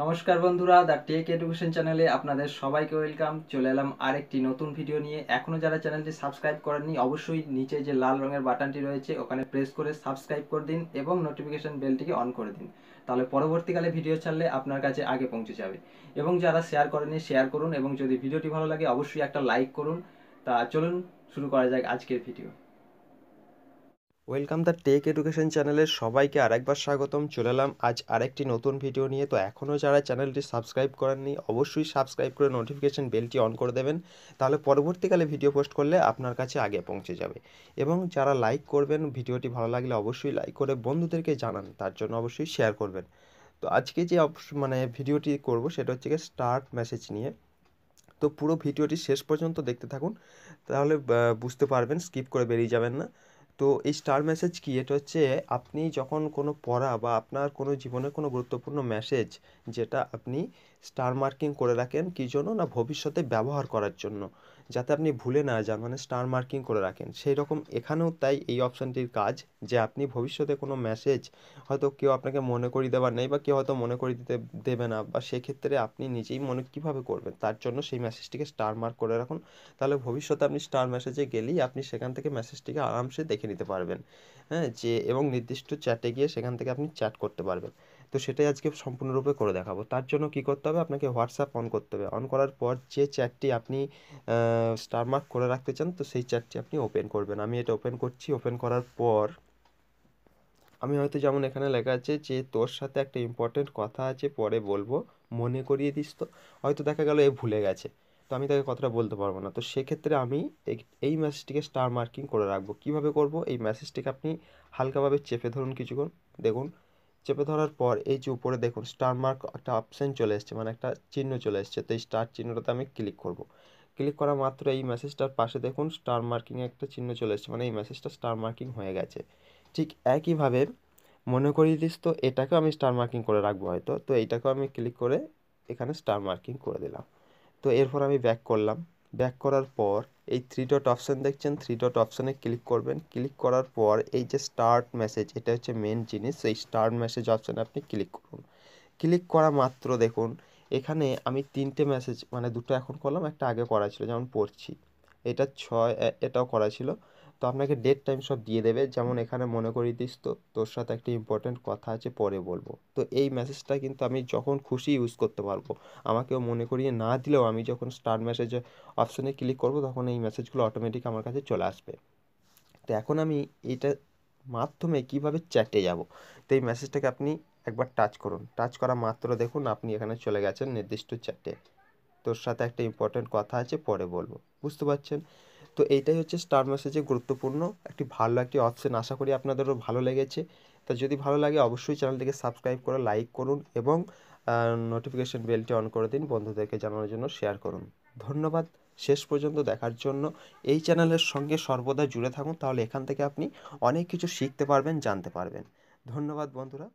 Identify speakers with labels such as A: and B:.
A: নমস্কার বন্ধুরা the tech education চ্যানেলে আপনাদের সবাইকে ওয়েলকাম চলে এলাম আরেকটি নতুন ভিডিও নিয়ে এখনও যারা চ্যানেলটি সাবস্ক্রাইব করেননি অবশ্যই নিচে যে লাল রঙের বাটনটি রয়েছে ওখানে প্রেস করে সাবস্ক্রাইব করে দিন এবং নোটিফিকেশন বেলটিকে অন করে দিন তাহলে পরবর্তীকালে ভিডিও ছাড়লে আপনার কাছে আগে পৌঁছে যাবে এবং যারা শেয়ার করেনি শেয়ার করুন এবং যদি ভিডিওটি ভালো লাগে অবশ্যই একটা লাইক করুন তা চলুন শুরু করা যাক আজকের video
B: welcome the tech education চ্যানেলের সবাইকে আরেকবার স্বাগতম চলে এলাম আজ আরেকটি নতুন ভিডিও নিয়ে তো এখনও যারা চ্যানেলটি সাবস্ক্রাইব করেননি অবশ্যই সাবস্ক্রাইব করে নোটিফিকেশান বেলটি অন করে দেবেন তাহলে পরবর্তীকালে ভিডিও পোস্ট করলে আপনার কাছে আগে পৌঁছে যাবে এবং যারা লাইক করবেন ভিডিওটি ভালো লাগলে অবশ্যই লাইক করে বন্ধুদেরকে জানান তার জন্য অবশ্যই শেয়ার করবেন তো আজকে যে মানে ভিডিওটি করব সেটা হচ্ছে গিয়ে স্টার্ট মেসেজ নিয়ে তো পুরো ভিডিওটি শেষ পর্যন্ত দেখতে থাকুন তাহলে বুঝতে পারবেন স্কিপ করে বেরিয়ে যাবেন না তো এই স্টার মেসেজ কী এটা হচ্ছে আপনি যখন কোনো পড়া বা আপনার কোনো জীবনে কোনো গুরুত্বপূর্ণ মেসেজ যেটা আপনি স্টার মার্কিং করে রাখেন কী জন্য না ভবিষ্যতে ব্যবহার করার জন্য যাতে আপনি ভুলে না যান মানে স্টার মার্কিং করে রাখেন সেই রকম এখানেও তাই এই অপশানটির কাজ যে আপনি ভবিষ্যতে কোনো মেসেজ হয়তো কেউ আপনাকে মনে করিয়ে দেবার নেই বা কেউ হয়তো মনে করিয়ে দিতে দেবে না বা সেক্ষেত্রে আপনি নিজেই মনে কীভাবে করবেন তার জন্য সেই মেসেজটিকে স্টার মার্ক করে রাখুন তাহলে ভবিষ্যতে আপনি স্টার মেসেজে গেলেই আপনি সেখান থেকে মেসেজটিকে আরামসে দেখে নিতে পারবেন হ্যাঁ যে এবং নির্দিষ্ট চ্যাটে গিয়ে সেখান থেকে আপনি চ্যাট করতে পারবেন তো সেটাই আজকে সম্পূর্ণরূপে করে দেখাবো তার জন্য কি করতে হবে আপনাকে হোয়াটসঅ্যাপ অন করতে হবে অন করার পর যে চ্যাটটি আপনি স্টারমার্ক করে রাখতে চান তো সেই চ্যাটটি আপনি ওপেন করবেন আমি এটা ওপেন করছি ওপেন করার পর আমি হয়তো যেমন এখানে লেখা আছে যে তোর সাথে একটা ইম্পর্টেন্ট কথা আছে পরে বলবো মনে করিয়ে দিস তো হয়তো দেখা গেল এ ভুলে গেছে তো আমি তাকে কথাটা বলতে পারবো না তো সেক্ষেত্রে আমি এই মেসেজটিকে স্টার মার্কিং করে রাখবো কীভাবে করব এই মেসেজটিকে আপনি হালকাভাবে চেপে ধরুন কিছুক্ষণ দেখুন চেপে ধরার পর এই যে উপরে দেখুন স্টার মার্ক একটা অপশান চলে এসছে মানে একটা চিহ্ন চলে এসছে তো এই স্টার চিহ্নটাতে আমি ক্লিক করব ক্লিক করা মাত্র এই মেসেজটার পাশে দেখুন স্টার মার্কিং একটা চিহ্ন চলে এসছে মানে এই মেসেজটা স্টার মার্কিং হয়ে গেছে ঠিক একইভাবে মনে করিয়ে দিস তো এটাকেও আমি স্টার মার্কিং করে রাখবো হয়তো তো এইটাকেও আমি ক্লিক করে এখানে স্টার মার্কিং করে দিলাম তো এরপর আমি ব্যাক করলাম ব্যাক করার পর এই থ্রি ডট অপশান দেখছেন থ্রি ডট অপশানে ক্লিক করবেন ক্লিক করার পর এই যে স্টার্ট মেসেজ এটা হচ্ছে মেন জিনিস এই স্টার্ট মেসেজ অপশানে আপনি ক্লিক করুন ক্লিক করা মাত্র দেখুন এখানে আমি তিনটে মেসেজ মানে দুটো এখন করলাম একটা আগে করা ছিল যেমন পড়ছি এটা ছয় এটাও করা ছিল তো আপনাকে ডেট টাইম সব দিয়ে দেবে যেমন এখানে মনে করিয়ে দিস তো তোর সাথে একটা ইম্পর্ট্যান্ট কথা আছে পরে বলবো তো এই মেসেজটা কিন্তু আমি যখন খুশি ইউজ করতে পারবো আমাকেও মনে করিয়ে না দিলেও আমি যখন স্টার মেসেজ অপশানে ক্লিক করব তখন এই মেসেজগুলো অটোমেটিক আমার কাছে চলে আসবে তো এখন আমি এটা মাধ্যমে কিভাবে চ্যাটে যাব তো এই মেসেজটাকে আপনি একবার টাচ করুন টাচ করা মাত্র দেখুন আপনি এখানে চলে গেছেন নির্দিষ্ট চ্যাটে তোর সাথে একটা ইম্পর্ট্যান্ট কথা আছে পরে বলবো বুঝতে পারছেন তো এইটাই হচ্ছে স্টার মেসেজে গুরুত্বপূর্ণ একটি ভালো একটি অপশান আশা করি আপনাদেরও ভালো লেগেছে তা যদি ভালো লাগে অবশ্যই চ্যানেলটিকে সাবস্ক্রাইব করে লাইক করুন এবং নোটিফিকেশন বেলটি অন করে দিন বন্ধুদেরকে জানানোর জন্য শেয়ার করুন ধন্যবাদ শেষ পর্যন্ত দেখার জন্য এই চ্যানেলের সঙ্গে সর্বদা জুড়ে থাকুন তাহলে এখান থেকে আপনি অনেক কিছু শিখতে পারবেন জানতে পারবেন ধন্যবাদ বন্ধুরা